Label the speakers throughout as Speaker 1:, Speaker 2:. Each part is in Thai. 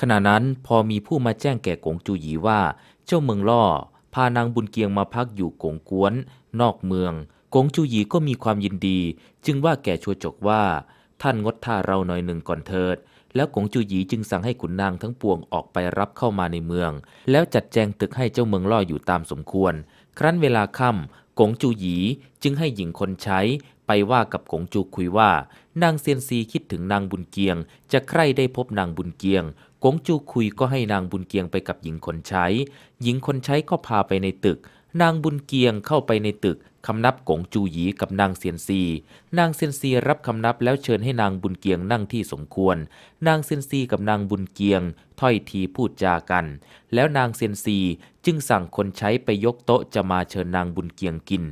Speaker 1: ขณะนั้นพอมีผู้มาแจ้งแก่กงจูหยีว่าเจ้าเมืองล่อ พานางบุญเกียงมาพักอยู่กงกวน นอกเมือง กงจูหยีก็มีความยินดี จึงว่าแก่ชัวจกว่า ท่านงดท่าเราหน่อยหนึ่งก่อนเถิด แล้วกงจูหยีจึงสั่งให้ขุนนางทั้งปวงออกไปรับเข้ามาในเมือง แล้วจัดแจงตึกให้เจ้าเมืองล่ออยู่ตามสมควร ครั้นเวลาค่ำกงจูหยีจึงให้หญิงคนใช้ ไปว่ากับกงจูคุยว่า นางเซียนซีคิดถึงนางบุญเกียง จะใคร่ได้พบนางบุญเกียงกงจูคุยก็ให้นางบุญเกียงไปกับหญิงคนใช้ หญิงคนใช้ก็พาไปในตึก นางบุญเกียงเข้าไปในตึกคำนับกงจูหยีกับนางเซียนซี นางเซียนซีรับคำนับแล้วเชิญให้นางบุญเกียงนั่งที่สมควร นางเซียนซีกับนางบุญเกียงถ้อยทีพูดจากัน แล้วนางเซียนซีจึงสั่งคนใช้ไปยกโต๊ะจะมาเชิญนางบุญเกียงกิน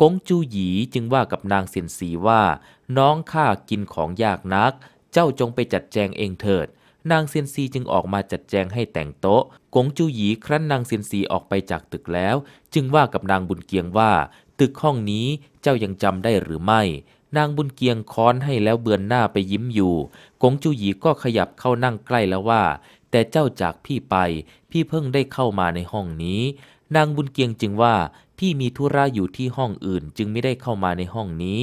Speaker 1: กงจูหยีจึงว่ากับนางเซียนซีว่า น้องข้ากินของยากนัก เจ้าจงไปจัดแจงเองเถิดนางเซียนซีจึงออกมาจัดแจงให้แต่งโต๊ะกงจูหยีครั้นนางเซียนซีออกไปจากตึกแล้ว จึงว่ากับนางบุญเกียงว่า ตึกห้องนี้เจ้ายังจำได้หรือไม่ นางบุญเกียงค้อนให้แล้วเบือนหน้าไปยิ้มอยู่กงจูหยีก็ขยับเข้านั่งใกล้แล้วว่า แต่เจ้าจากพี่ไป พี่เพิ่งได้เข้ามาในห้องนี้ นางบุญเกียงจึงว่า พี่มีธุระอยู่ที่ห้องอื่นจึงไม่ได้เข้ามาในห้องนี้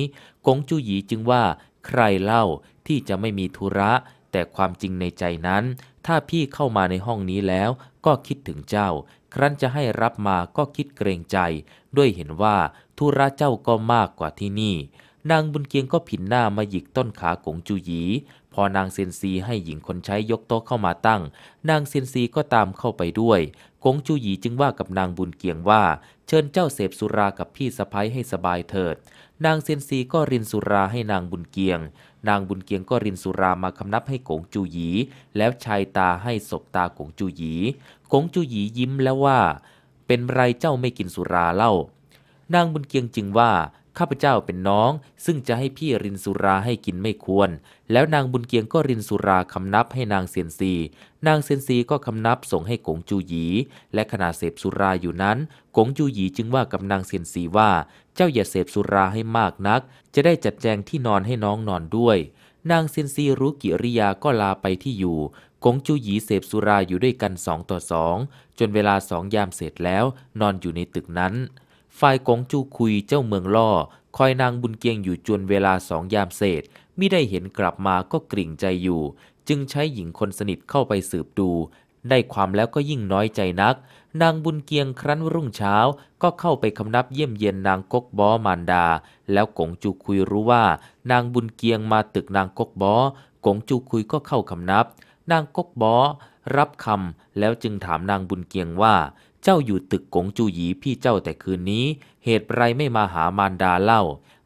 Speaker 1: กงจูหยีจึงว่า ใครเล่าที่จะไม่มีธุระแต่ความจริงในใจนั้น ถ้าพี่เข้ามาในห้องนี้แล้วก็คิดถึงเจ้า ครั้นจะให้รับมาก็คิดเกรงใจ ด้วยเห็นว่าธุระเจ้าก็มากกว่าที่นี่ นางบุญเกียงก็ผินหน้ามาหยิกต้นขากงจูหยีพอนางเซนซีให้หญิงคนใช้ยกโต๊ะเข้ามาตั้ง นางเซนซีก็ตามเข้าไปด้วย กงจูหยีจึงว่ากับนางบุญเกียงว่า เชิญเจ้าเสพสุรากับพี่สะพ้ยให้สบายเถิด นางเซนซีก็รินสุราให้นางบุญเกียงนางบุญเกียงก็รินสุรามาคำนับให้กงจูหยีแล้วชายตาให้ศบตากงจูหยีกงจูหยียิ้มแล้วว่า เป็นไรเจ้าไม่กินสุราเล่า นางบุญเกียงจึงว่าข้าพเจ้าเป็นน้องซึ่งจะให้พี่รินสุราให้กินไม่ควร แล้วนางบุญเกียงก็รินสุราคำนับให้นางเซียนซีนางเซียนซีก็คำนับส่งให้กงจูหยีและขณะเสพสุราอยู่นั้นกงจูหยีจึงว่ากับนางเซียนซีว่าเจ้าอย่าเสพสุราให้มากนัก จะได้จัดแจงที่นอนให้น้องนอนด้วย นางเซียนซีรู้กิริยาก็ลาไปที่อยู่กงจูหยีเสพสุราอยู่ด้วยกันสองต่อสองจนเวลาสองยามเสร็จแล้ว นอนอยู่ในตึกนั้นฝ่ายกงจูคุยเจ้าเมืองล่อ คอยนางบุญเกียงอยู่จนเวลาสองยามเศษมิได้เห็นกลับมาก็กริ่งใจอยู่ จึงใช้หญิงคนสนิทเข้าไปสืบดู ได้ความแล้วก็ยิ่งน้อยใจนัก นางบุญเกียงครั้นรุ่งเช้าก็เข้าไปคำนับเยี่ยมเยียนนางกกบอมารดา แล้วกงจูคุยรู้ว่า นางบุญเกียงมาตึกนางกกบอกงจูคุยก็เข้าคำนับ นางกกบอ รับคำแล้วจึงถามนางบุญเกียงว่าเจ้าอยู่ตึกกงจูหยีพี่เจ้าแต่คืนนี้ เหตุไรไม่มาหามารดาเล่า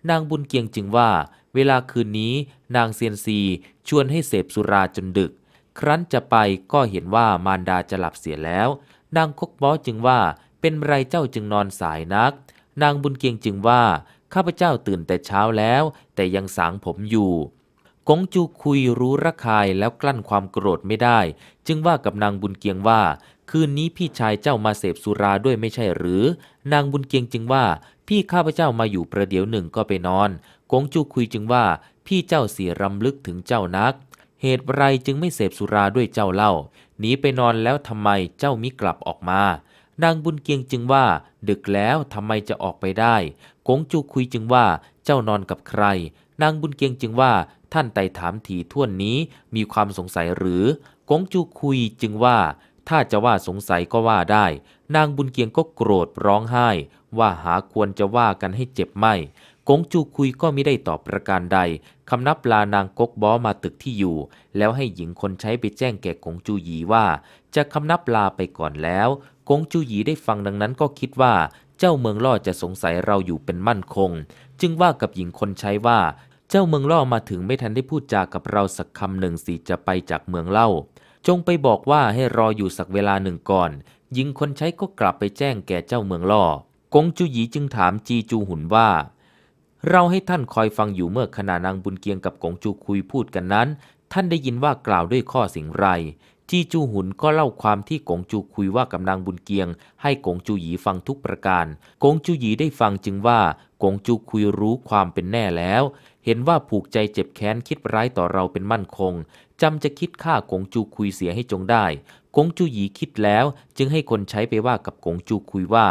Speaker 1: นางบุญเกียงจึงว่า เวลาคืนนี้นางเซียนซี ชวนให้เสพสุราจนดึก ครั้นจะไปก็เห็นว่ามารดาจะหลับเสียแล้ว นางคกบอจึงว่าเป็นไรเจ้าจึงนอนสายนัก นางบุญเกียงจึงว่าข้าพเจ้าตื่นแต่เช้าแล้ว แต่ยังสางผมอยู่ กงจูคุยรู้ระคายแล้วกลั้นความโกรธไม่ได้ จึงว่ากับนางบุญเกียงว่าคืนนี้พี่ชายเจ้ามาเสพสุราด้วยไม่ใช่หรือ นางบุญเกียงจึงว่า พี่ข้าพเจ้ามาอยู่ประเดี๋ยวหนึ่งก็ไปนอน กงจูคุยจึงว่าพี่เจ้าเสียรำลึกถึงเจ้านัก เหตุไรจึงไม่เสพสุราด้วยเจ้าเล่าหนีไปนอนแล้วทำไมเจ้ามิกลับออกมา นางบุญเกียงจึงว่า ดึกแล้วทำไมจะออกไปได้ กงจูคุยจึงว่าเจ้านอนกับใคร นางบุญเกียงจึงว่า ท่านไต่ถามถีท่วนนี้มีความสงสัยหรือ กงจูคุยจึงว่าถ้าจะว่าสงสัยก็ว่าได้ นางบุญเกียงก็โกรธร้องไห้ ว่าหาควรจะว่ากันให้เจ็บไหมกงจูคุยก็ไม่ได้ตอบประการใด คำนับลานางกกบอมาตึกที่อยู่ แล้วให้หญิงคนใช้ไปแจ้งแก่กงจูหยีว่า จะคำนับลาไปก่อนแล้ว กงจูหยีได้ฟังดังนั้นก็คิดว่า เจ้าเมืองล่อจะสงสัยเราอยู่เป็นมั่นคง จึงว่ากับหญิงคนใช้ว่า เจ้าเมืองล่อมาถึงไม่ทันได้พูดจากับเราสักคำหนึ่งสิจะไปจากเมืองเล่าจงไปบอกว่าให้รออยู่สักเวลาหนึ่งก่อนหญิงคนใช้ก็กลับไปแจ้งแก่เจ้าเมืองล่อกงจูหยีจึงถามจีจูหุนว่า เราให้ท่านคอยฟังอยู่เมื่อขณะนางบุญเกียงกับกงจูคุยพูดกันนั้น ท่านได้ยินว่ากล่าวด้วยข้อสิ่งไร จีจูหุนก็เล่าความที่กงจูคุยว่ากับนางบุญเกียง ให้กงจูหยีฟังทุกประการ กงจูหยีได้ฟังจึงว่ากงจูคุยรู้ความเป็นแน่แล้วเห็นว่าผูกใจเจ็บแค้นคิดร้ายต่อเราเป็นมั่นคง จำจะคิดฆ่ากงจูคุยเสียให้จงได้ กงจูหยีคิดแล้ว จึงให้คนใช้ไปว่ากับกงจูคุยว่า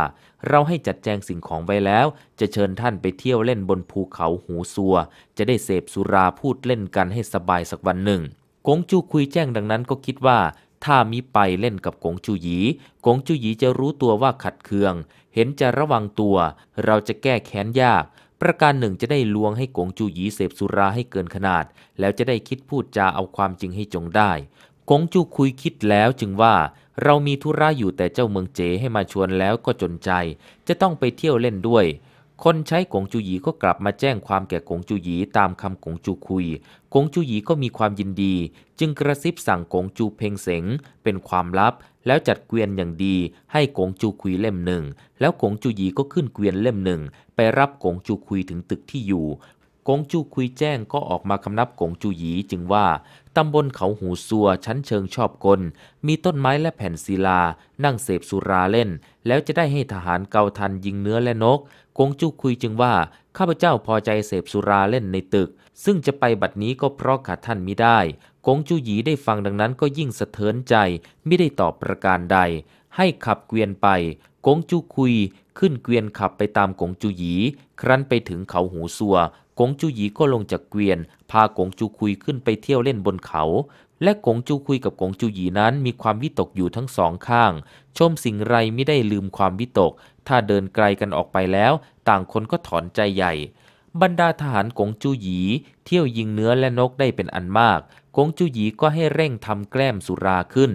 Speaker 1: เราให้จัดแจงสิ่งของไว้แล้ว จะเชิญท่านไปเที่ยวเล่นบนภูเขาหูซัว จะได้เสพสุราพูดเล่นกันให้สบายสักวันหนึ่ง กงจูคุยแจ้งดังนั้นก็คิดว่า ถ้ามิไปเล่นกับกงจูหยีกงจูหยีจะรู้ตัวว่าขัดเคืองเห็นจะระวังตัว เราจะแก้แค้นยากประการหนึ่งจะได้ลวงให้กงจูหยีเสพสุราให้เกินขนาด แล้วจะได้คิดพูดจาเอาความจริงให้จงได้กงจูคุยคิดแล้วจึงว่า เรามีธุระอยู่แต่เจ้าเมืองเจ๋ให้มาชวนแล้วก็จนใจ จะต้องไปเที่ยวเล่นด้วยคนใช้กงจูหยีก็กลับมาแจ้งความแก่กงจูหยีตามคำกงจูคุย กงจูหยีก็มีความยินดี จึงกระซิบสั่งกงจูเพงเสงเป็นความลับแล้วจัดเกวียนอย่างดีให้กงจูคุยเล่มหนึ่ง แล้วกงจูหยีก็ขึ้นเกวียนเล่มหนึ่ง ไปรับกงจูคุยถึงตึกที่อยู่ กงจูคุยแจ้งก็ออกมาคำนับกงจูหยีจึงว่าตำบลเขาหูซัวชั้นเชิงชอบกลมีต้นไม้และแผ่นศิลานั่งเสพสุราเล่น แล้วจะได้ให้ทหารเกาทันยิงเนื้อและนกกงจู้คุยจึงว่าข้าพเจ้าพอใจเสพสุราเล่นในตึก ซึ่งจะไปบัดนี้ก็เพราะขาดท่านมิได้ กงจู้หยีได้ฟังดังนั้นก็ยิ่งสะเทือนใจไม่ได้ตอบประการใด ให้ขับเกวียนไป กงจู้คุยขึ้นเกวียนขับไปตามกงจู้หยีครั้นไปถึงเขาหูสัวกงจู้หยีก็ลงจากเกวียน พากงจู้คุยขึ้นไปเที่ยวเล่นบนเขา และกงจูคุยกับกงจูหยีนั้นมีความวิตกอยู่ทั้งสองข้างชมสิ่งไรไม่ได้ลืมความวิตก ถ้าเดินไกลกันออกไปแล้ว ต่างคนก็ถอนใจใหญ่ บรรดาทหารกงจูหยีเที่ยวยิงเนื้อและนกได้เป็นอันมาก กงจูหยีก็ให้เร่งทำแกล้มสุราขึ้น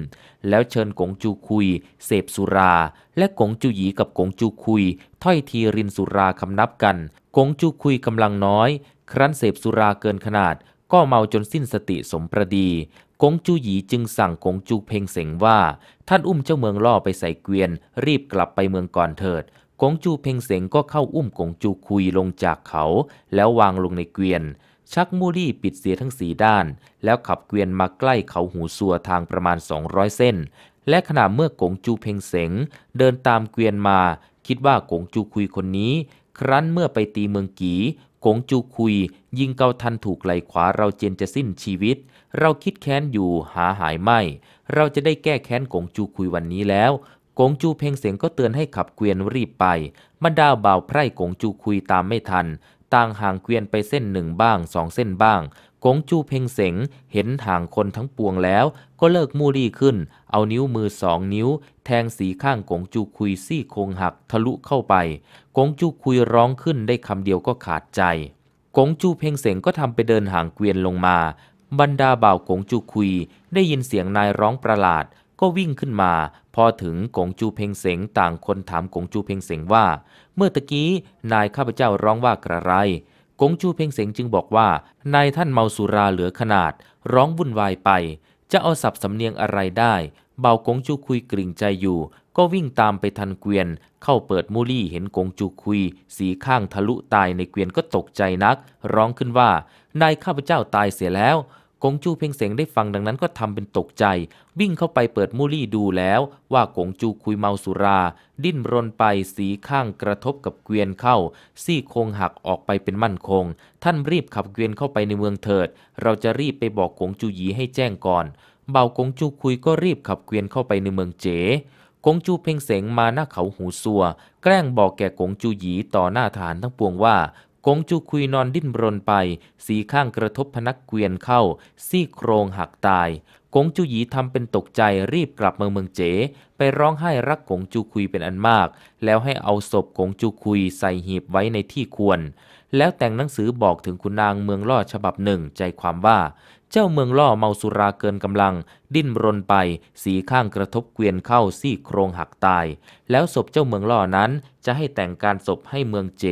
Speaker 1: แล้วเชิญกงจูคุยเสพสุรา และกงจูหยีกับกงจูคุยถ้อยทีรินสุราคำนับกัน กงจูคุยกำลังน้อย ครั้นเสพสุราเกินขนาด ก็เมาจนสิ้นสติสมประดีกงจูหยีจึงสั่งกงจูเพ่งเสงว่า ท่านอุ้มเจ้าเมืองล่อไปใส่เกวียนรีบกลับไปเมืองก่อนเถิด กงจูเพ่งเสงก็เข้าอุ้มกงจูคุยลงจากเขา แล้ววางลงในเกวียน ชักมูรี่ปิดเสียทั้งสีด้านแล้วขับเกวียนมาใกล้เขาหูสัวทางประมาณ 200 เส้น และขณะเมื่อกงจูเพ่งเสงเดินตามเกวียนมา คิดว่ากงจูคุยคนนี้ ครั้นเมื่อไปตีเมืองกีกงจูคุยยิงเกาทันถูกไหลขวาเราเจนจะสิ้นชีวิต เราคิดแค้นอยู่หาหายไม่เราจะได้แก้แค้นกงจูคุยวันนี้แล้ว กงจูเพลงเสียงก็เตือนให้ขับเกวียนรีบไปมาดาวบ่าวไพร่กงจูคุยตามไม่ทัน ต่างห่างเกวียนไปเส้นหนึ่งบ้าง สองเส้นบ้างกงจูเพ่งเสงเห็นทางคนทั้งปวงแล้ว ก็เลิกมู่รี่ขึ้น เอานิ้วมือสองนิ้วแทงสีข้างกงจูคุยซี่โครงหักทะลุเข้าไปกงจูคุยร้องขึ้นได้คำเดียวก็ขาดใจ กงจูเพ่งเสงก็ทำไปเดินห่างเกวียนลงมา บรรดาบ่าวกงจูคุย ได้ยินเสียงนายร้องประหลาด ก็วิ่งขึ้นมา พอถึงกงจูเพ่งเสงต่างคนถามกงจูเพ่งเสงว่า เมื่อตะกี้นายข้าพเจ้าร้องว่ากระไรกงจูเพ่งเสงจึงบอกว่า นายท่านเมาสุราเหลือขนาด ร้องวุ่นวายไป จะเอาสับสำเนียงอะไรได้ เบากงจูคุยกลิ่งใจอยู่ ก็วิ่งตามไปทันเกวียน เข้าเปิดมูลี่เห็นกงจูคุย สีข้างทะลุตายในเกวียนก็ตกใจนัก ร้องขึ้นว่า นายข้าพเจ้าตายเสียแล้วกงจูเพ่งเสียงได้ฟังดังนั้นก็ทำเป็นตกใจวิ่งเข้าไปเปิดมูลี่ดูแล้วว่ากงจูคุยเมาสุรา ดิ้นรนไปสีข้างกระทบกับเกวียนเข้าซี่โครงหักออกไปเป็นมั่นคง ท่านรีบขับเกวียนเข้าไปในเมืองเถิด เราจะรีบไปบอกกงจูหยีให้แจ้งก่อนเบากงจูคุยก็รีบขับเกวียนเข้าไปในเมืองเจ๋กงจูเพ่งเสงมาหน้าเขาหูซัวแกล้งบอกแก่กงจูหยีต่อหน้าฐานทั้งปวงว่ากงจูคุยนอนดิ้นรนไป สีข้างกระทบพนักเกวียนเข้า ซี่โครงหักตาย กงจูหยีทำเป็นตกใจรีบกลับเมืองเมืองเจ๋ ไปร้องไห้รักกงจูคุยเป็นอันมาก แล้วให้เอาศพกงจูคุยใส่หีบไว้ในที่ควร แล้วแต่งหนังสือบอกถึงคุณนางเมืองล่อฉบับหนึ่งใจความว่าเจ้าเมืองล่อเมาสุราเกินกำลังดิ้นรนไป สีข้างกระทบเกวียนเข้าซี่โครงหักตาย แล้วศพเจ้าเมืองล่อนั้นจะให้แต่งการศพให้เมืองเจ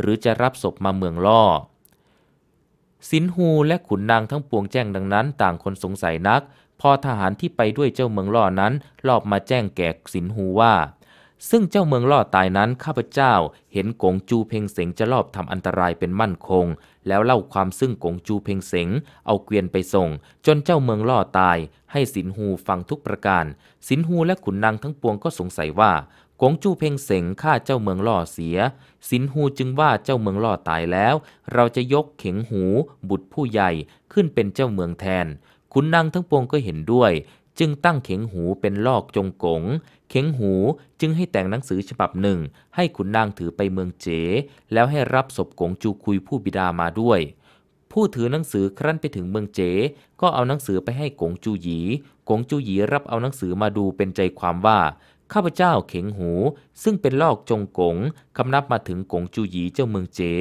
Speaker 1: หรือจะรับศพมาเมืองล่อ สินฮูและขุนนางทั้งปวงแจ้งดังนั้นต่างคนสงสัยนัก พอทหารที่ไปด้วยเจ้าเมืองล่อนั้น ลอบมาแจ้งแก่สินฮูว่าซึ่งเจ้าเมืองล่อตายนั้นข้าพเจ้าเห็นกงจูเพงเสงจะลอบทำอันตรายเป็นมั่นคง แล้วเล่าความซึ่งกงจูเพงเสงเอาเกวียนไปส่ง จนเจ้าเมืองล่อตายให้สินหูฟังทุกประการ สินหูและขุนนางทั้งปวงก็สงสัยว่า กงจูเพงเสงฆ่าเจ้าเมืองล่อเสีย สินหูจึงว่าเจ้าเมืองล่อตายแล้ว เราจะยกเข็งหู บุตรผู้ใหญ่ขึ้นเป็นเจ้าเมืองแทนขุนนางทั้งปวงก็เห็นด้วยจึงตั้งเข็งหูเป็นลอกจงกงเข็งหูจึงให้แต่งหนังสือฉบับหนึ่ง ให้ขุนนางถือไปเมืองเจแล้วให้รับศพกงจูคุยผู้บิดามาด้วย ผู้ถือหนังสือครั้นไปถึงเมืองเจก็เอาหนังสือไปให้กงจูหยีกงจูหยีรับเอาหนังสือมาดูเป็นใจความว่าข้าพเจ้าเข็งหู ซึ่งเป็นลอกจงกงคำนับมาถึงกงจูหยีเจ้าเมืองเจ๋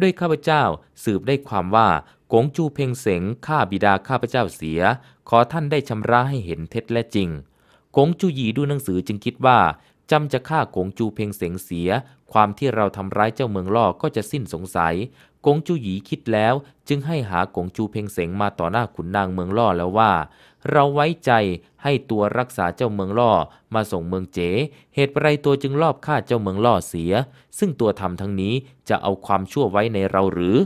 Speaker 1: ด้วยข้าพเจ้าสืบได้ความว่ากงจูเพ่งเสงฆ่าบิดาข้าพเจ้าเสีย ขอท่านได้ชำระให้เห็นเท็จและจริงกงจูหยีดูหนังสือจึงคิดว่าจำจะฆ่ากงจูเพ่งเสงเสีย ความที่เราทำร้ายเจ้าเมืองลอกก็จะสิ้นสงสัยกงจูหยีคิดแล้วจึงให้หากงจูเพ่งเสงมาต่อหน้าขุนนางเมืองล่อแล้วว่า เราไว้ใจให้ตัวรักษาเจ้าเมืองล่อมาส่งเมืองเจ๋ เหตุไรตัวจึงลอบฆ่าเจ้าเมืองล่อเสีย ซึ่งตัวทำทั้งนี้จะเอาความชั่วไว้ในเราหรือ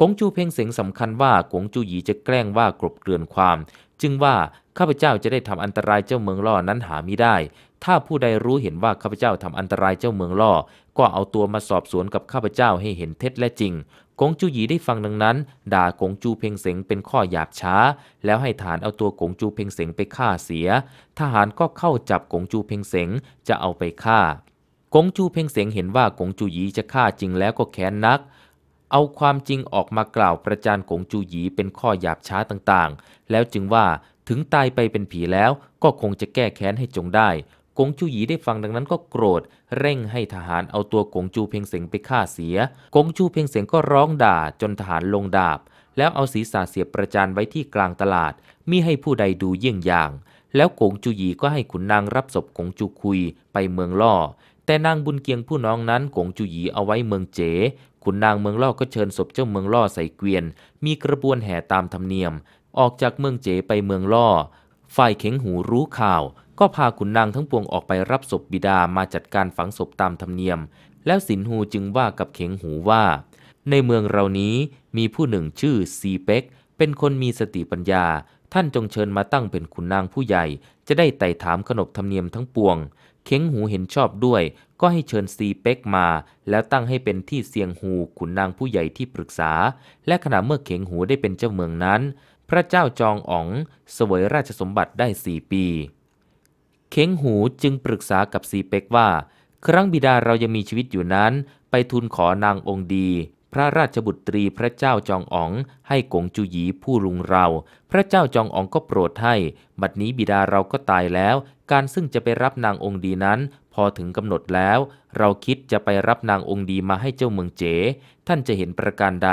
Speaker 1: กงจูเพ่งเสงสำคัญว่ากงจูหยีจะแกล้งว่ากลบเกลื่อนความ จึงว่าข้าพเจ้าจะได้ทำอันตรายเจ้าเมืองล่อนั้นหาไม่ได้ ถ้าผู้ใดรู้เห็นว่าข้าพเจ้าทำอันตรายเจ้าเมืองล่อ ก็เอาตัวมาสอบสวนกับข้าพเจ้าให้เห็นเท็จและจริงกงจูหยีได้ฟังดังนั้น ด่ากงจูเพ่งเสงเป็นข้อหยาบช้า แล้วให้ฐานเอาตัวกงจูเพ่งเสงไปฆ่าเสีย ทหารก็เข้าจับกงจูเพ่งเสงจะเอาไปฆ่ากงจูเพ่งเสงเห็นว่ากงจูหยีจะฆ่าจริงแล้วก็แค้นนัก เอาความจริงออกมากล่าวประจานกงจูหยีเป็นข้อหยาบช้าต่างๆ แล้วจึงว่าถึงตายไปเป็นผีแล้วก็คงจะแก้แค้นให้จงได้กงจูหยีได้ฟังดังนั้นก็โกรธ เร่งให้ทหารเอาตัวกงจูเพียงเสงไปฆ่าเสีย กงจูเพียงเสงก็ร้องด่าจนทหารลงดาบ แล้วเอาศีรษะเสียบประจานไว้ที่กลางตลาดมิให้ผู้ใดดูเยี่ยงอย่าง แล้วกงจูหยีก็ให้ขุนนางรับศพกงจูคุยไปเมืองล่อ แต่นางบุญเกียงผู้น้องนั้นกงจูหยีเอาไว้เมืองเจ๋ ขุนนางเมืองล่อก็เชิญศพเจ้าเมืองล่อใส่เกวียน มีกระบวนแห่ตามธรรมเนียม ออกจากเมืองเจ๋ไปเมืองล่อฝ่ายเข็งหูรู้ข่าวก็พาขุนนางทั้งปวงออกไปรับศพบิดามาจัดการฝังศพตามธรรมเนียม แล้วสินหูจึงว่ากับเข็งหูว่า ในเมืองเรานี้มีผู้หนึ่งชื่อซีเป็ก เป็นคนมีสติปัญญา ท่านจงเชิญมาตั้งเป็นขุนนางผู้ใหญ่ จะได้ไต่ถามขนบธรรมเนียมทั้งปวง เข็งหูเห็นชอบด้วย ก็ให้เชิญซีเป็กมา แล้วตั้งให้เป็นที่เซียงหูขุนนางผู้ใหญ่ที่ปรึกษา และขณะเมื่อเข็งหูได้เป็นเจ้าเมืองนั้น พระเจ้าจองอ๋อง เสวยราชสมบัติได้สี่ปีเค้งหูจึงปรึกษากับสีเป็กว่า ครั้งบิดาเรายังมีชีวิตอยู่นั้น ไปทูลขอนางองค์ดี พระราชบุตรีพระเจ้าจองอ๋องให้กงจุหยีผู้รุงเรา พระเจ้าจองอ๋องก็โปรดให้บัดนี้บิดาเราก็ตายแล้ว การซึ่งจะไปรับนางองค์ดีนั้น พอถึงกำหนดแล้ว เราคิดจะไปรับนางองค์ดีมาให้เจ้าเมืองเจ๋ท่านจะเห็นประการใด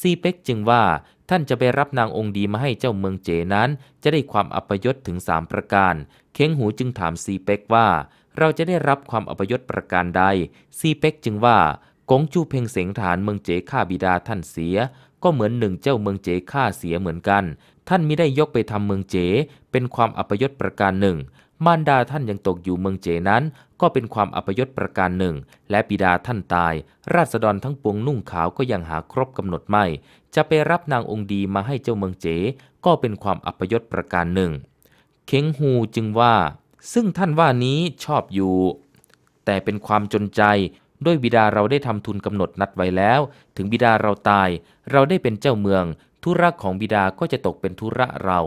Speaker 1: ซีเป็กจึงว่าท่านจะไปรับนางองค์ดีมาให้เจ้าเมืองเจ๋นั้น จะได้ความอัปยศถึงสามประการเค้งหูจึงถามซีเป็กว่า เราจะได้รับความอพยศประการใดซีเป็กจึงว่า กงจูเพ่งเสงฐานเมืองเจ๋ข่าบิดาท่านเสีย ก็เหมือนหนึ่งเจ้าเมืองเจ๋ข่าเสียเหมือนกัน ท่านมิได้ยกไปทำเมืองเจ๋เป็นความอัยศประการหนึ่ง มารดาท่านยังตกอยู่เมืองเจ๋นั้น ก็เป็นความอัปยศประการหนึ่ง และปิดาท่านตาย ราษฎรทั้งปวงนุ่งขาวก็ยังหาครบกำหนดไม่ จะไปรับนางองค์ดีมาให้เจ้าเมืองเจ๋ก็เป็นความอัปยศประการหนึ่งค้งฮูจึงว่า ซึ่งท่านว่านี้ชอบอยู่ แต่เป็นความจนใจด้วยบิดาเราได้ทำทุนกำหนดนัดไว้แล้ว ถึงบิดาเราตาย เราได้เป็นเจ้าเมืองธุระของบิดาก็จะตกเป็นธุระเรา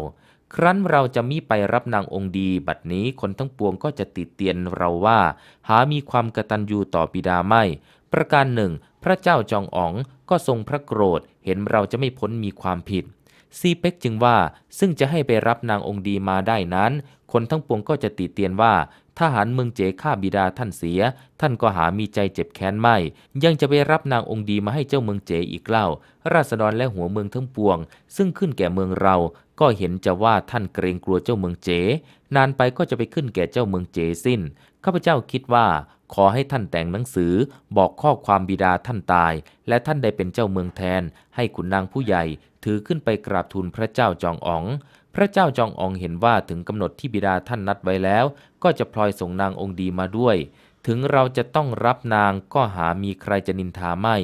Speaker 1: ครั้นเราจะมีไปรับนางองค์ดี บัดนี้คนทั้งปวงก็จะติดเตียนเราว่า หามีความกระตันยูต่อบิดาไม่ ประการหนึ่ง พระเจ้าจองอ๋องก็ทรงพระโกรธ เห็นเราจะไม่พ้นมีความผิดซีเป็กจึงว่า ซึ่งจะให้ไปรับนางองค์ดีมาได้นั้น คนทั้งปวงก็จะติเตียนว่า ทหารเมืองเจฆ่าบิดาท่านเสีย ท่านก็หามีใจเจ็บแค้นไม่ ยังจะไปรับนางองค์ดีมาให้เจ้าเมืองเจอีกเล่า ราษฎรและหัวเมืองทั้งปวง ซึ่งขึ้นแก่เมืองเรา ก็เห็นจะว่าท่านเกรงกลัวเจ้าเมืองเจนานไปก็จะไปขึ้นแก่เจ้าเมืองเจสิน้นข้าพเจ้าคิดว่าขอให้ท่านแต่งหนังสือ บอกข้อความบิดาท่านตาย และท่านได้เป็นเจ้าเมืองแทนให้ขุนนางผู้ใหญ่ ถือขึ้นไปกราบทูลพระเจ้าจองอ๋อง พระเจ้าจองอองเห็นว่าถึงกำหนดที่บิดาท่านนัดไว้แล้ว ก็จะพลอยส่งนางองค์ดีมาด้วย ถึงเราจะต้องรับนางก็หามีใครจะนินทาไม่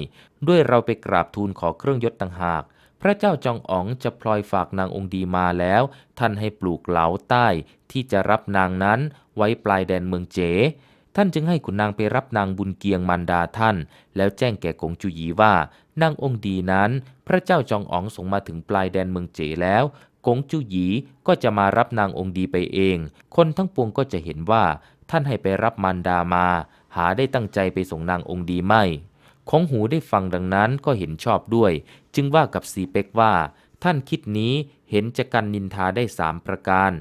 Speaker 1: ด้วยเราไปกราบทูลขอเครื่องยศต่างหาก พระเจ้าจองอองจะพลอยฝากนางองค์ดีมาแล้ว ท่านให้ปลูกเหลาใต้ ที่จะรับนางนั้น ไว้ปลายแดนเมืองเจท่านจึงให้ขุนนางไปรับนางบุญเกียงมันดาท่าน แล้วแจ้งแก่กงจุยีว่านางองค์ดีนั้น พระเจ้าจองอ๋องส่งมาถึงปลายแดนเมืองเจแล้ว กงจุยีก็จะมารับนางองค์ดีไปเอง คนทั้งปวงก็จะเห็นว่า ท่านให้ไปรับมันดามา หาได้ตั้งใจไปส่งนางองค์ดีไม่คงหูได้ฟังดังนั้นก็เห็นชอบด้วย จึงว่ากับสีเป็กว่า ท่านคิดนี้เห็นจะกันนินทาได้สามประการ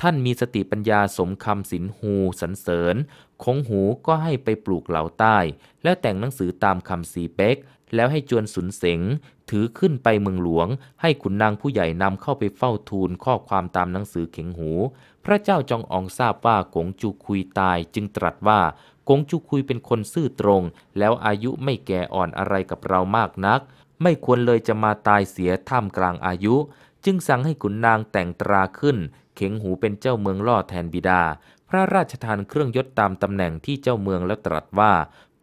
Speaker 1: ท่านมีสติปัญญาสมคำสินหูสันเสริญคงหูก็ให้ไปปลูกเหล่าใต้ แล้วแต่งหนังสือตามคำสีเป๊กแล้วให้จวนสุนเสงถือขึ้นไปเมืองหลวง ให้ขุนนางผู้ใหญ่นำเข้าไปเฝ้าทูลข้อความตามหนังสือเข็งหู พระเจ้าจองอองทราบว่ากงจูคุยตายจึงตรัสว่ากงจูคุยเป็นคนซื่อตรง แล้วอายุไม่แก่อ่อนอะไรกับเรามากนัก ไม่ควรเลยจะมาตายเสียท่ามกลางอายุ จึงสั่งให้ขุนนางแต่งตราขึ้น เข็งหูเป็นเจ้าเมืองล่อแทนบิดาพระราชทานเครื่องยศตามตำแหน่งที่เจ้าเมืองแล้วตรัสว่า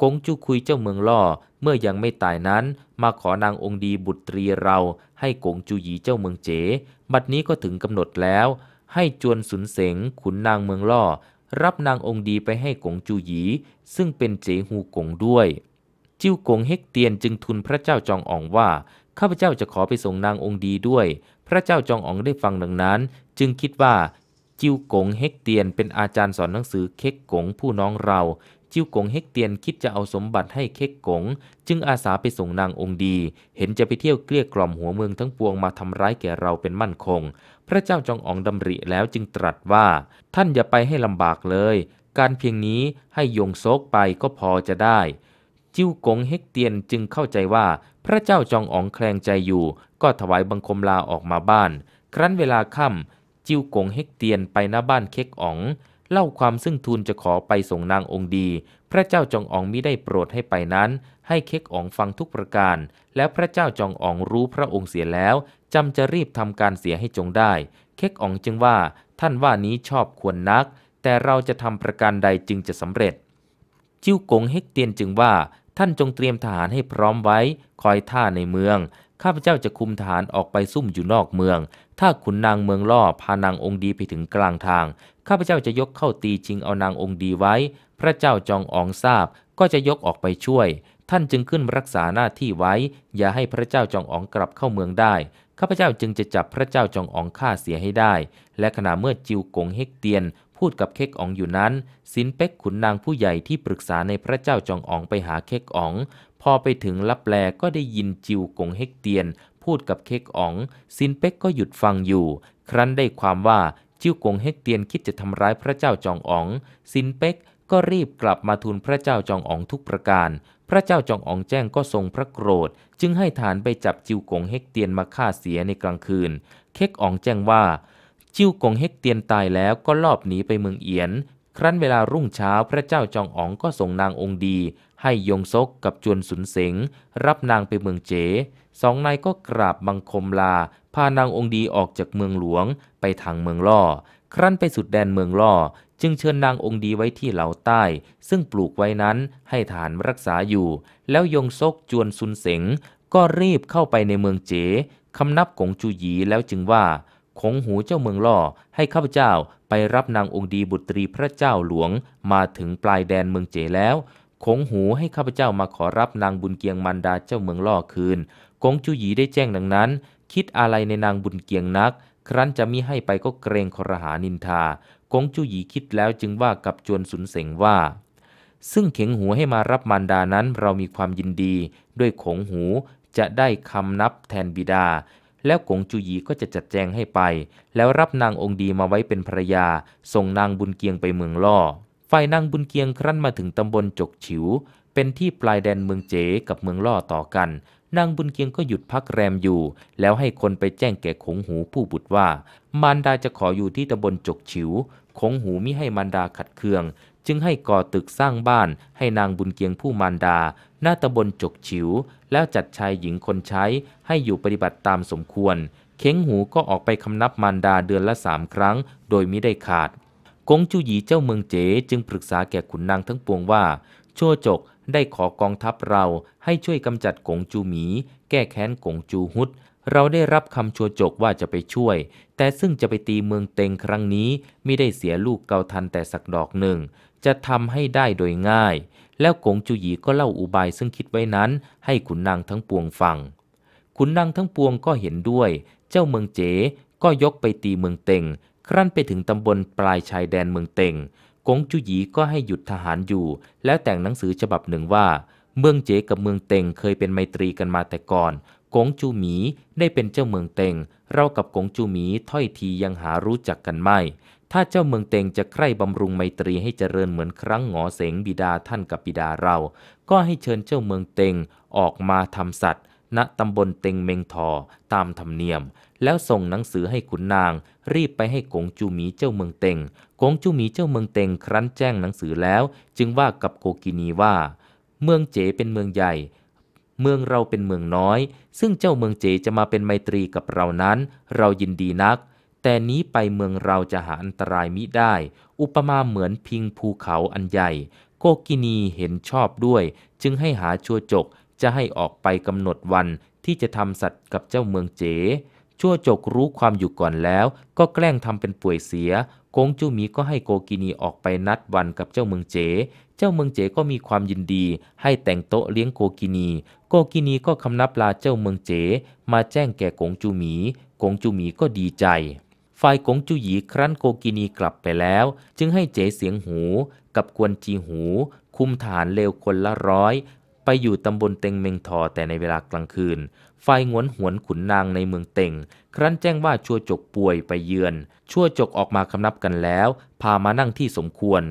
Speaker 1: กงจูคุยเจ้าเมืองล่อ เมื่อยังไม่ตายนั้น มาขอนางองค์ดีบุตรีเราให้กงจูหยีเจ้าเมืองเจ๋บัดนี้ก็ถึงกำหนดแล้ว ให้จวนสุนเสงขุนนางเมืองล่อ รับนางองค์ดีไปให้กงจูหยีซึ่งเป็นเจ๋หูกงด้วย จิ้วกงเฮกเตียนจึงทูลพระเจ้าจองอ่องว่าข้าพเจ้าจะขอไปส่งนางองค์ดีด้วย พระเจ้าจองอ๋องได้ฟังดังนั้น จึงคิดว่าจิ้วกงเฮกเตียนเป็นอาจารย์สอนหนังสือเค็กกงผู้น้องเรา จิ้วกงเฮกเตียนคิดจะเอาสมบัติให้เค็กกงจึงอาสาไปส่งนางองค์ดี เห็นจะไปเที่ยวเกลี้ยกล่อมหัวเมืองทั้งปวงมาทำร้ายแก่เราเป็นมั่นคง พระเจ้าจองอองดำริแล้วจึงตรัสว่า ท่านอย่าไปให้ลำบากเลย การเพียงนี้ให้ยงโซกไปก็พอจะได้ จิ้วกงเฮกเตียนจึงเข้าใจว่า พระเจ้าจองอองแคลงใจอยู่ ก็ถวายบังคมลาออกมาบ้าน ครั้นเวลาค่ำจิ้วกงเฮกเตียนไปหน้าบ้านเค็กอ๋องเล่าความซึ่งทูลจะขอไปส่งนางองค์ดี พระเจ้าจองอองมิได้โปรดให้ไปนั้น ให้เค็กอ๋องฟังทุกประการ แล้วพระเจ้าจองอองรู้พระองค์เสียแล้วจำจะรีบทำการเสียให้จงได้เค็กอ๋องจึงว่าท่านว่านี้ชอบควรนัก แต่เราจะทำประการใดจึงจะสำเร็จ จิ้วกงเฮกเตียนจึงว่าท่านจงเตรียมทหารให้พร้อมไว้ คอยท่าในเมือง ข้าพเจ้าจะคุมทหารออกไปซุ่มอยู่นอกเมืองถ้าขุนนางเมืองล่อพานางองค์ดีไปถึงกลางทาง ข้าพเจ้าจะยกเข้าตีชิงเอานางองค์ดีไว้ พระเจ้าจองอองทราบ ก็จะยกออกไปช่วย ท่านจึงขึ้นรักษาหน้าที่ไว้ อย่าให้พระเจ้าจองอองกลับเข้าเมืองได้ ข้าพเจ้าจึงจะจับพระเจ้าจองอองฆ่าเสียให้ได้ และขณะเมื่อจิวกงเฮกเตียน พูดกับเคกอองอยู่นั้น สินเป็กขุนนางผู้ใหญ่ที่ปรึกษาในพระเจ้าจองอองไปหาเคกอองพอไปถึงลับแลก็ได้ยินจิวกงเฮกเตียนพูดกับเค็กอ๋องซินเป็กก็หยุดฟังอยู่ ครั้นได้ความว่าจิ้วกงเฮกเตียนคิดจะทำร้ายพระเจ้าจองอ๋องซินเป็กก็รีบกลับมาทูลพระเจ้าจองอ๋องทุกประการ พระเจ้าจองอ๋องแจ้งก็ทรงพระโกรธ จึงให้ฐานไปจับจิ้วกงเฮกเตียนมาฆ่าเสียในกลางคืน เค็กอ๋องแจ้งว่า จิ้วกงเฮกเตียนตายแล้วก็ลอบหนีไปเมืองเอียนครั้นเวลารุ่งเช้าพระเจ้าจองอ๋องก็ส่งนางองค์ดี ให้ยงซกกับจวนสุนเสงรับนางไปเมืองเจ สองนายก็กราบบังคมลาพานางองค์ดีออกจากเมืองหลวง ไปทางเมืองล่อ ครั้นไปสุดแดนเมืองล่อ จึงเชิญนางองค์ดีไว้ที่เหล่าใต้ ซึ่งปลูกไว้นั้นให้ฐานรักษาอยู่ แล้วยงซกจวนสุนเสงก็รีบเข้าไปในเมืองเจคำนับกงจูหยีแล้วจึงว่าคงหูเจ้าเมืองล่อให้ข้าพเจ้าไปรับนางองค์ดีบุตรีพระเจ้าหลวงมาถึงปลายแดนเมืองเจแล้ว คงหูให้ข้าพเจ้ามาขอรับนางบุญเกียงมันดาเจ้าเมืองล่อคืนกงจุหยีได้แจ้งดังนั้น คิดอะไรในนางบุญเกียงนัก ครั้นจะมิให้ไปก็เกรงครหานินทากงจุหยีคิดแล้วจึงว่ากับจวนสุนเสงว่า ซึ่งเข็งหูให้มารับมันดานั้นเรามีความยินดี ด้วยขงหูจะได้คำนับแทนบิดาแล้วกงจุยีก็จะจัดแจงให้ไป แล้วรับนางองค์ดีมาไว้เป็นภรยา ส่งนางบุญเกียงไปเมืองล่อฝ่ายนางบุญเกียงครั้นมาถึงตำบลจกฉิว เป็นที่ปลายแดนเมืองเจ๋กับเมืองล่อต่อกัน นางบุญเกียงก็หยุดพักแรมอยู่ แล้วให้คนไปแจ้งแก่ขงหูผู้บุตรว่า มารดาจะขออยู่ที่ตำบลจกฉิวคงหูมิให้มารดาขัดเคือง จึงให้ก่อตึกสร้างบ้าน ให้นางบุญเกียงผู้มารดาหน้าตำบลจกฉิว แล้วจัดชายหญิงคนใช้ให้อยู่ปฏิบัติตามสมควรเค้งหูก็ออกไปคำนับมารดาเดือนละสามครั้งโดยมิได้ขาด กงจูหยีเจ้าเมืองเจ๋จึงปรึกษาแก่ขุนนางทั้งปวงว่าช่วจกได้ขอกองทัพเราให้ช่วยกำจัดกงจูหมี แก้แค้นกงจูฮุด เราได้รับคำชัวจกว่าจะไปช่วย แต่ซึ่งจะไปตีเมืองเต็งครั้งนี้ไม่ได้เสียลูกเกาทันแต่สักดอกหนึ่ง จะทำให้ได้โดยง่ายแล้วกงจุหยีก็เล่าอุบายซึ่งคิดไว้นั้นให้ขุนนางทั้งปวงฟัง ขุนนางทั้งปวงก็เห็นด้วย เจ้าเมืองเจ๋ก็ยกไปตีเมืองเต็งครั้นไปถึงตำบลปลายชายแดนเมืองเต็งกงจุหยีก็ให้หยุดทหารอยู่ แล้วแต่งหนังสือฉบับหนึ่งว่า เมืองเจ๋กับเมืองเต็งเคยเป็นไมตรีกันมาแต่ก่อนกงจูหมีได้เป็นเจ้าเมืองเต็ง เรากับกงจูหมีถ้อยทียังหารู้จักกันไม่ถ้าเจ้าเมืองเต็งจะใคร่บำรุงไมตรีให้เจริญเหมือนครั้งหงอเสงบิดาท่านกับบิดาเรา ก็ให้เชิญเจ้าเมืองเต็งออกมาทำสัตว์ ณตำบลเต็งเมงทอ ตามธรรมเนียม แล้วส่งหนังสือให้ขุนนาง รีบไปให้กงจูหมีเจ้าเมืองเต็ง กงจูหมีเจ้าเมืองเต็งครั้นแจ้งหนังสือแล้ว จึงว่ากับโกกินีว่า เมืองเจ๋เป็นเมืองใหญ่ เมืองเราเป็นเมืองน้อย ซึ่งเจ้าเมืองเจ๋จะมาเป็นไมตรีกับเรานั้น เรายินดีนักแต่นี้ไปเมืองเราจะหาอันตรายมิได้ อุปมาเหมือนพิงภูเขาอันใหญ่ โกกินีเห็นชอบด้วย จึงให้หาชัวจก จะให้ออกไปกำหนดวันที่จะทำสัตว์กับเจ้าเมืองเจ๋ ชั่วจกรู้ความอยู่ก่อนแล้ว ก็แกล้งทำเป็นป่วยเสียกงจูหมีก็ให้โกกินีออกไปนัดวันกับเจ้าเมืองเจ๋ เจ้าเมืองเจ๋ก็มีความยินดี ให้แต่งโต๊ะเลี้ยงโกกินี โกกินีก็คำนับลาเจ้าเมืองเจ๋ มาแจ้งแก่กงจูหมี กงจูหมีก็ดีใจฝ่ายกงจุหยีครั้นโกกินีกลับไปแล้ว จึงให้เจ๋เสียงหูกับกวนจีหูคุมฐานเลวคนละร้อย ไปอยู่ตำบลเต็งเมงทอแต่ในเวลากลางคืนฝ่ายงวนหวนขุนนางในเมืองเต็งครั้นแจ้งว่าชั่วจกป่วยไปเยือน ชั่วจกออกมาคำนับกันแล้วพามานั่งที่สมควร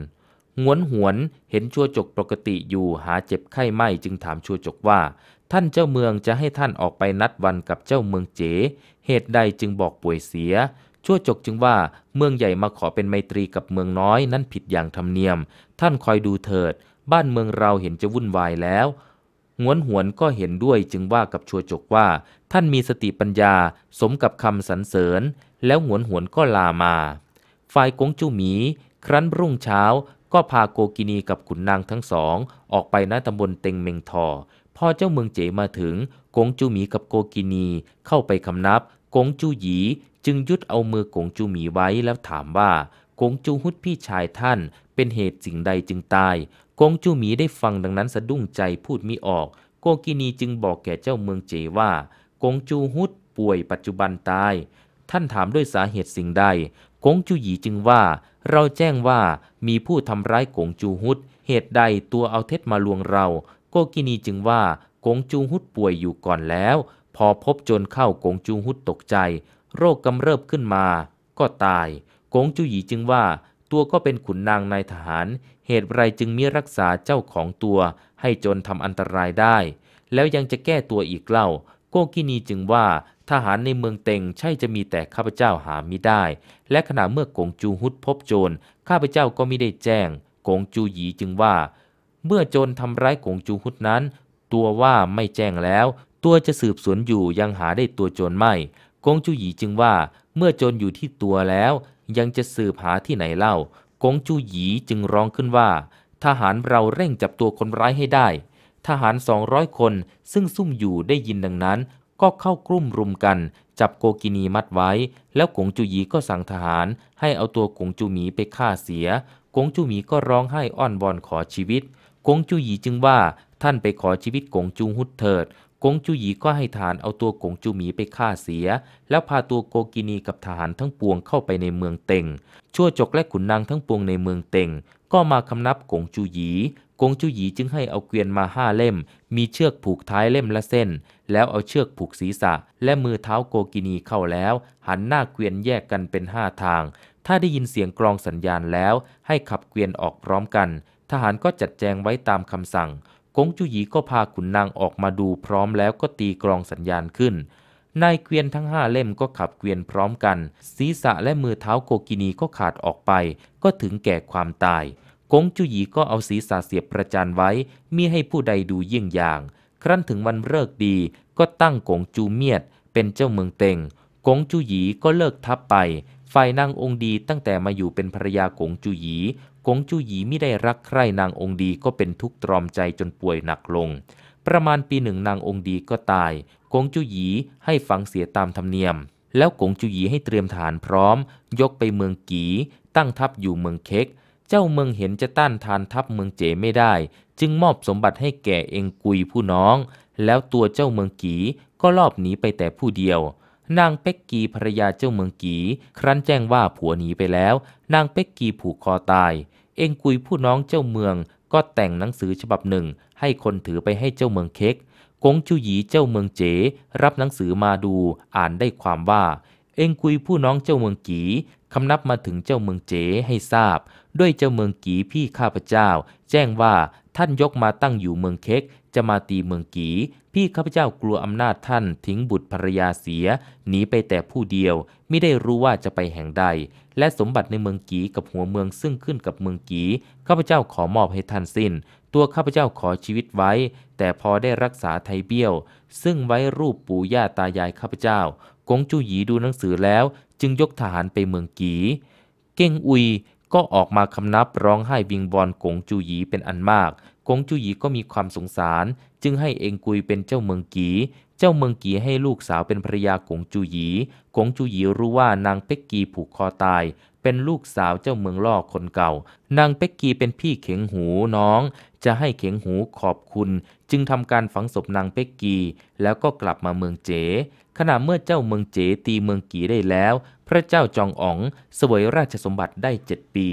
Speaker 1: งวนหวนเห็นชั่วจกปกติอยู่หาเจ็บไข้ไม่จึงถามชั่วจกว่า ท่านเจ้าเมืองจะให้ท่านออกไปนัดวันกับเจ้าเมืองเจ๋เหตุใดจึงบอกป่วยเสียชั่วจกจึงว่าเมืองใหญ่มาขอเป็นไมตรีกับเมืองน้อยนั้นผิดอย่างธรรมเนียม ท่านคอยดูเถิด บ้านเมืองเราเห็นจะวุ่นวายแล้วหวนหวนก็เห็นด้วยจึงว่ากับชัวจกว่า ท่านมีสติปัญญาสมกับคำสรรเสริญ แล้วหวนหวนก็ลามาฝ่ายกงจูหมีครั้นรุ่งเช้าก็พาโกกินีกับขุนนางทั้งสองออกไปณตำบลเต็งเมงทอพอเจ้าเมืองเจ๋มาถึงกงจูหมีกับโกกินีเข้าไปคำนับกงจูหยีจึงยุดเอามือกงจูหมีไว้แล้วถามว่ากงจูฮุดพี่ชายท่านเป็นเหตุสิ่งใดจึงตาย กงจูหมีได้ฟังดังนั้นสะดุ้งใจพูดมิออก โกกินีจึงบอกแก่เจ้าเมืองเจว่า กงจูฮุดป่วยปัจจุบันตาย ท่านถามด้วยสาเหตุสิ่งใดกงจูหยีจึงว่า เราแจ้งว่ามีผู้ทำร้ายกงจูฮุดเหตุใดตัวเอาเท็จมาลวงเรา โกกินีจึงว่ากงจูฮุดป่วยอยู่ก่อนแล้วพอพบจนเข้ากงจูฮุดตกใจ โรคกำเริบขึ้นมา ก็ตาย กงจูหยีจึงว่า ตัวก็เป็นขุนนางนายทหาร เหตุไรจึงมิรักษาเจ้าของตัว ให้จนทำอันตรายได้ แล้วยังจะแก้ตัวอีกเล่า โกกินีจึงว่า ทหารในเมืองเต็งใช่จะมีแต่ข้าพเจ้าหามิได้ และขณะเมื่อกงจูฮุดพบโจรข้าพเจ้าก็ไม่ได้แจ้ง กงจูหยีจึงว่า เมื่อโจรทำร้ายกงจูฮุดนั้น ตัวว่าไม่แจ้งแล้วตัวจะสืบสวนอยู่ยังหาได้ตัวโจรไม่ กงจูหยีจึงว่าเมื่อโจรอยู่ที่ตัวแล้ว ยังจะสืบหาที่ไหนเล่า กงจูหยีจึงร้องขึ้นว่า ทหารเราเร่งจับตัวคนร้ายให้ได้ ทหารสองร้อยคนซึ่งซุ่มอยู่ได้ยินดังนั้น ก็เข้ากลุ่มรุมกัน จับโกกินีมัดไว้ แล้วกงจูหยีก็สั่งทหารให้เอาตัวกงจูหมีไปฆ่าเสีย กงจูหมีก็ร้องไห้อ้อนวอนขอชีวิต กงจูหยีจึงว่าท่านไปขอชีวิตกงจูฮุดเถิดกงจูหยีก็ให้ทหารเอาตัวกงจูหมีไปฆ่าเสีย แล้วพาตัวโกกินีกับทหารทั้งปวงเข้าไปในเมืองเต็งชั่วจกและขุนนางทั้งปวงในเมืองเต็งก็มาคำนับกงจูหยีกงจูหยีจึงให้เอาเกวียนมาห้าเล่ม มีเชือกผูกท้ายเล่มละเส้น แล้วเอาเชือกผูกศีรษะ และมือเท้าโกกินีเข้าแล้วหันหน้าเกวียนแยกกันเป็นห้าทาง ถ้าได้ยินเสียงกรองสัญญาณแล้วให้ขับเกวียนออกพร้อมกัน ทหารก็จัดแจงไว้ตามคำสั่งกงจุหยีก็พาขุนนางออกมาดูพร้อมแล้วก็ตีกรองสัญญาณขึ้นนายเกวียนทั้งห้าเล่มก็ขับเกวียนพร้อมกัน ศีรษะและมือเท้าโกกินีก็ขาดออกไปก็ถึงแก่ความตาย กงจุหยีก็เอาศีรษะเสียบประจานไว้มิให้ผู้ใดดูเยี่ยงอย่าง ครั้นถึงวันเลิกดีก็ตั้งกงจูเมียดเป็นเจ้าเมืองเต็ง กงจุหยีก็เลิกทับไป ฝ่ายนางองค์ดีตั้งแต่มาอยู่เป็นภรรยากงจุหยีกงจูหยีไม่ได้รักใคร่นางองดีก็เป็นทุกข์ตรอมใจจนป่วยหนักลงประมาณปีหนึ่งนางองดีก็ตายกงจูหยีให้ฝังเสียตามธรรมเนียม แล้วกงจูหยีให้เตรียมฐานพร้อมยกไปเมืองกีตั้งทัพอยู่เมืองเค็ก เจ้าเมืองเห็นจะต้านทานทัพเมืองเจไม่ได้ จึงมอบสมบัติให้แก่เองกุยผู้น้อง แล้วตัวเจ้าเมืองกีก็ลอบหนีไปแต่ผู้เดียวนางเป็กกีภรรยาเจ้าเมืองกี ครั้นแจ้งว่าผัวหนีไปแล้ว นางเป็กกีผูกคอตาย เองกุยผู้น้องเจ้าเมืองก็แต่งหนังสือฉบับหนึ่ง ให้คนถือไปให้เจ้าเมืองเค็กกงจูหยีเจ้าเมืองเจรับหนังสือมาดู อ่านได้ความว่า เองกุยผู้น้องเจ้าเมืองกีคำนับมาถึงเจ้าเมืองเจให้ทราบ ด้วยเจ้าเมืองกีพี่ข้าพเจ้า แจ้งว่าท่านยกมาตั้งอยู่เมืองเค็ก จะมาตีเมืองกี พี่ข้าพเจ้ากลัวอำนาจท่านทิ้งบุตรภรรยาเสีย หนีไปแต่ผู้เดียวไม่ได้รู้ว่าจะไปแห่งใด และสมบัติในเมืองกีกับหัวเมืองซึ่งขึ้นกับเมืองกี ข้าพเจ้าขอมอบให้ท่านสิน้น ตัวข้าพเจ้าขอชีวิตไว้ แต่พอได้รักษาไทเบี้ยว ซึ่งไว้รูปปู่ย่าตายายข้าพเจ้า กงจูหยีดูหนังสือแล้วจึงยกทหารไปเมืองกีเก่งอุยก็ออกมาคำนับร้องไห้วิงบอลกงจูหยีเป็นอันมาก กงจูหยีก็มีความสงสาร จึงให้เองกุยเป็นเจ้าเมืองกีเจ้าเมืองกีให้ลูกสาวเป็นภรยากงจูหยีกงจูหยีรู้ว่านางเป็กกีผูกคอตาย เป็นลูกสาวเจ้าเมืองล่อคนเก่า นางเป็กกีเป็นพี่เข็งหูน้อง จะให้เข็งหูขอบคุณ จึงทำการฝังศพนางเป็กกี แล้วก็กลับมาเมืองเจขณะเมื่อเจ้าเมืองเจ๋ตีเมืองกีได้แล้ว พระเจ้าจองอ๋องเสวยราชสมบัติได้เจ็ดปี